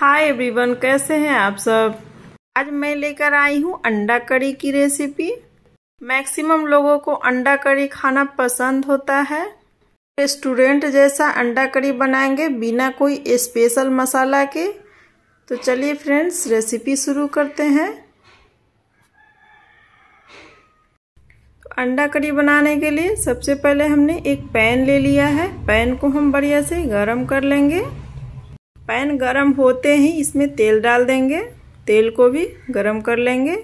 hi everyone कैसे हैं आप सब आज मैं लेकर आई हूँ अंडा करी की रेसिपी मैक्सिमम लोगों को अंडा करी खाना पसंद होता है रेस्टोरेंट जैसा अंडा करी बनाएंगे बिना कोई स्पेशल मसाला के तो चलिए फ्रेंड्स रेसिपी शुरू करते हैं अंडा करी बनाने के लिए सबसे पहले हमने एक पैन ले लिया है पैन को हम बढ़िया से गरम कर लेंगे पैन गरम होते ही इसमें तेल डाल देंगे तेल को भी गरम कर लेंगे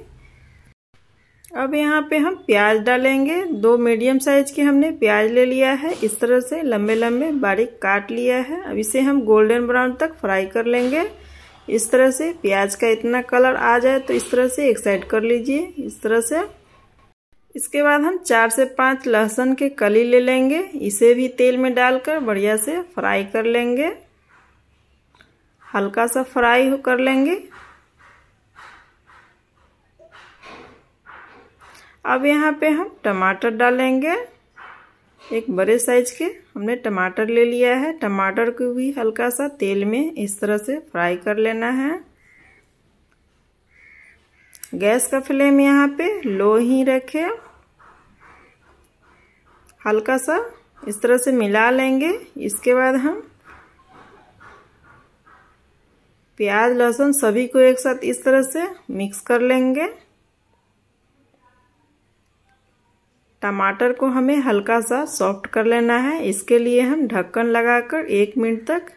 अब यहाँ पे हम प्याज डालेंगे दो मीडियम साइज के हमने प्याज ले लिया है इस तरह से लंबे लंबे बारीक काट लिया है अब इसे हम गोल्डन ब्राउन तक फ्राई कर लेंगे इस तरह से प्याज का इतना कलर आ जाए तो इस तरह से एक साइड कर लीजिए इस तरह से इसके बाद हम चार से पांच लहसुन के कली ले लेंगे इसे भी तेल में डालकर बढ़िया से फ्राई कर लेंगे हल्का सा फ्राई कर लेंगे अब यहाँ पे हम टमाटर डालेंगे एक बड़े साइज के हमने टमाटर ले लिया है टमाटर को भी हल्का सा तेल में इस तरह से फ्राई कर लेना है गैस का फ्लेम यहाँ पे लो ही रखें हल्का सा इस तरह से मिला लेंगे इसके बाद हम प्याज लहसुन सभी को एक साथ इस तरह से मिक्स कर लेंगे टमाटर को हमें हल्का सा सॉफ्ट कर लेना है इसके लिए हम ढक्कन लगाकर एक मिनट तक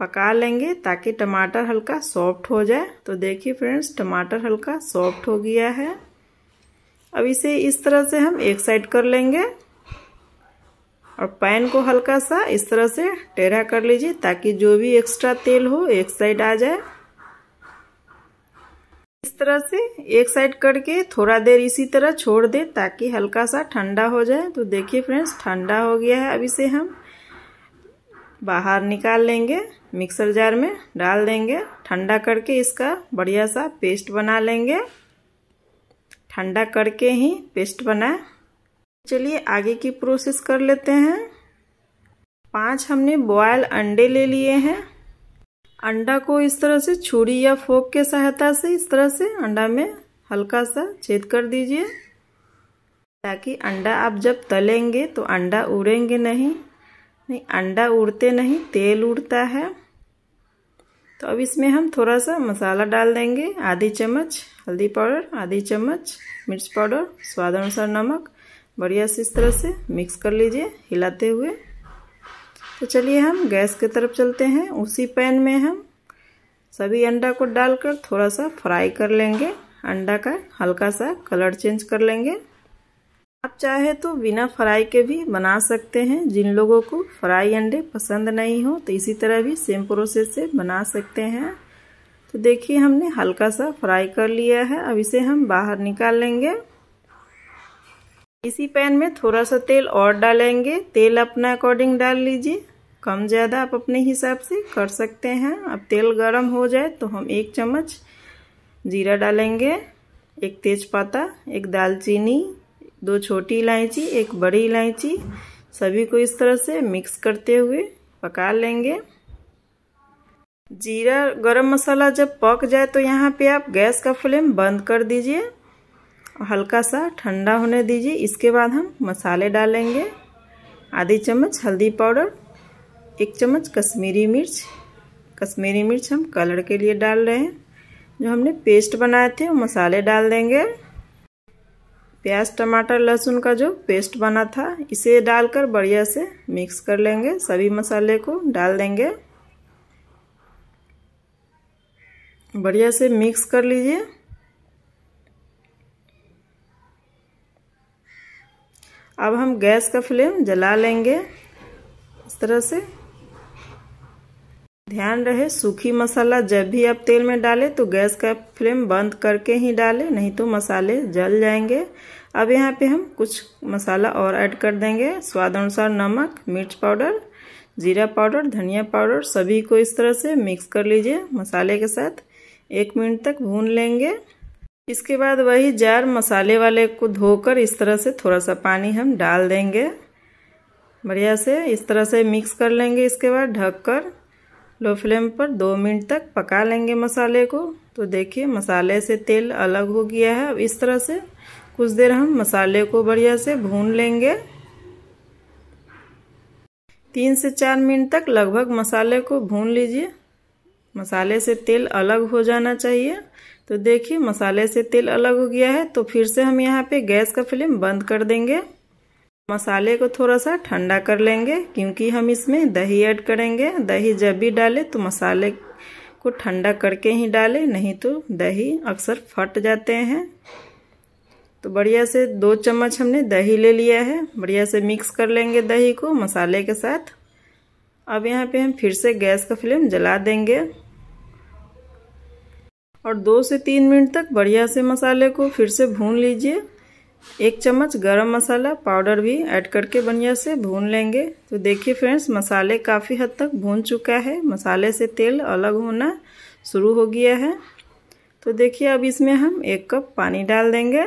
पका लेंगे ताकि टमाटर हल्का सॉफ्ट हो जाए तो देखिए फ्रेंड्स टमाटर हल्का सॉफ्ट हो गया है अब इसे इस तरह से हम एक साइड कर लेंगे और पैन को हल्का सा इस तरह से टेढ़ा कर लीजिए ताकि जो भी एक्स्ट्रा तेल हो एक साइड आ जाए इस तरह से एक साइड करके थोड़ा देर इसी तरह छोड़ दे ताकि हल्का सा ठंडा हो जाए तो देखिए फ्रेंड्स ठंडा हो गया है अभी से हम बाहर निकाल लेंगे मिक्सर जार में डाल देंगे ठंडा करके इसका बढ़िया सा पेस्ट बना लेंगे ठंडा करके ही पेस्ट बनाए चलिए आगे की प्रोसेस कर लेते हैं पांच हमने बॉयल अंडे ले लिए हैं अंडा को इस तरह से छुरी या फोक के सहायता से इस तरह से अंडा में हल्का सा छेद कर दीजिए ताकि अंडा आप जब तलेंगे तो अंडा उड़ेंगे नहीं नहीं अंडा उड़ते नहीं तेल उड़ता है तो अब इसमें हम थोड़ा सा मसाला डाल देंगे आधी चम्मच हल्दी पाउडर आधी चम्मच मिर्च पाउडर स्वाद अनुसार नमक बढ़िया से इस तरह से मिक्स कर लीजिए हिलाते हुए तो चलिए हम गैस की तरफ चलते हैं उसी पैन में हम सभी अंडा को डालकर थोड़ा सा फ्राई कर लेंगे अंडा का हल्का सा कलर चेंज कर लेंगे आप चाहे तो बिना फ्राई के भी बना सकते हैं जिन लोगों को फ्राई अंडे पसंद नहीं हो तो इसी तरह भी सेम प्रोसेस से बना सकते हैं तो देखिए हमने हल्का सा फ्राई कर लिया है अब इसे हम बाहर निकाल लेंगे इसी पैन में थोड़ा सा तेल और डालेंगे तेल अपना अकॉर्डिंग डाल लीजिए कम ज़्यादा आप अपने हिसाब से कर सकते हैं अब तेल गर्म हो जाए तो हम एक चम्मच जीरा डालेंगे एक तेज़पाता एक दालचीनी दो छोटी इलायची एक बड़ी इलायची सभी को इस तरह से मिक्स करते हुए पका लेंगे जीरा गरम मसाला जब पक जाए तो यहाँ पे आप गैस का फ्लेम बंद कर दीजिए हल्का सा ठंडा होने दीजिए इसके बाद हम मसाले डालेंगे आधी चम्मच हल्दी पाउडर एक चम्मच कश्मीरी मिर्च कश्मीरी मिर्च हम कलर के लिए डाल रहे हैं जो हमने पेस्ट बनाए थे वो मसाले डाल देंगे प्याज टमाटर लहसुन का जो पेस्ट बना था इसे डालकर बढ़िया से मिक्स कर लेंगे सभी मसाले को डाल देंगे बढ़िया से मिक्स कर लीजिए अब हम गैस का फ्लेम जला लेंगे इस तरह से ध्यान रहे सूखी मसाला जब भी आप तेल में डालें तो गैस का फ्लेम बंद करके ही डालें नहीं तो मसाले जल जाएंगे अब यहाँ पे हम कुछ मसाला और ऐड कर देंगे स्वाद अनुसार नमक मिर्च पाउडर जीरा पाउडर धनिया पाउडर सभी को इस तरह से मिक्स कर लीजिए मसाले के साथ एक मिनट तक भून लेंगे इसके बाद वही जार मसाले वाले को धोकर इस तरह से थोड़ा सा पानी हम डाल देंगे बढ़िया से इस तरह से मिक्स कर लेंगे इसके बाद ढककर लो फ्लेम पर दो मिनट तक पका लेंगे मसाले को तो देखिए मसाले से तेल अलग हो गया है अब इस तरह से कुछ देर हम मसाले को बढ़िया से भून लेंगे तीन से चार मिनट तक लगभग मसाले को भून लीजिए मसाले से तेल अलग हो जाना चाहिए तो देखिए मसाले से तेल अलग हो गया है तो फिर से हम यहाँ पे गैस का फ्लेम बंद कर देंगे मसाले को थोड़ा सा ठंडा कर लेंगे क्योंकि हम इसमें दही ऐड करेंगे दही जब भी डालें तो मसाले को ठंडा करके ही डालें नहीं तो दही अक्सर फट जाते हैं तो बढ़िया से दो चम्मच हमने दही ले लिया है बढ़िया से मिक्स कर लेंगे दही को मसाले के साथ अब यहाँ पे हम फिर से गैस का फ्लेम जला देंगे और दो से तीन मिनट तक बढ़िया से मसाले को फिर से भून लीजिए एक चम्मच गरम मसाला पाउडर भी ऐड करके बढ़िया से भून लेंगे तो देखिए फ्रेंड्स मसाले काफ़ी हद तक भून चुका है मसाले से तेल अलग होना शुरू हो गया है तो देखिए अब इसमें हम एक कप पानी डाल देंगे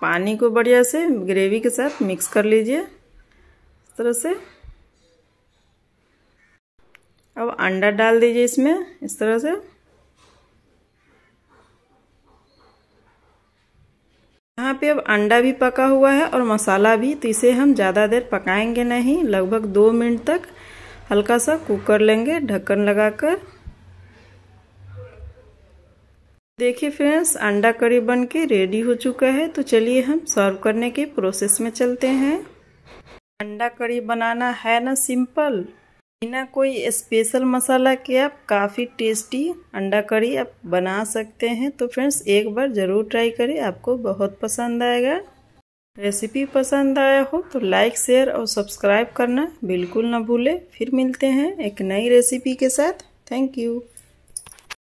पानी को बढ़िया से ग्रेवी के साथ मिक्स कर लीजिए इस तरह से अब अंडा डाल दीजिए इसमें इस तरह से यहाँ पे अब अंडा भी पका हुआ है और मसाला भी तो इसे हम ज़्यादा देर पकाएंगे नहीं लगभग दो मिनट तक हल्का सा कुक कर लेंगे ढक्कन लगाकर देखिए फ्रेंड्स अंडा करी बन के रेडी हो चुका है तो चलिए हम सर्व करने के प्रोसेस में चलते हैं अंडा करी बनाना है ना सिंपल बिना कोई स्पेशल मसाला के आप काफ़ी टेस्टी अंडा करी आप बना सकते हैं तो फ्रेंड्स एक बार ज़रूर ट्राई करें आपको बहुत पसंद आएगा रेसिपी पसंद आया हो तो लाइक शेयर और सब्सक्राइब करना बिल्कुल ना भूले फिर मिलते हैं एक नई रेसिपी के साथ थैंक यू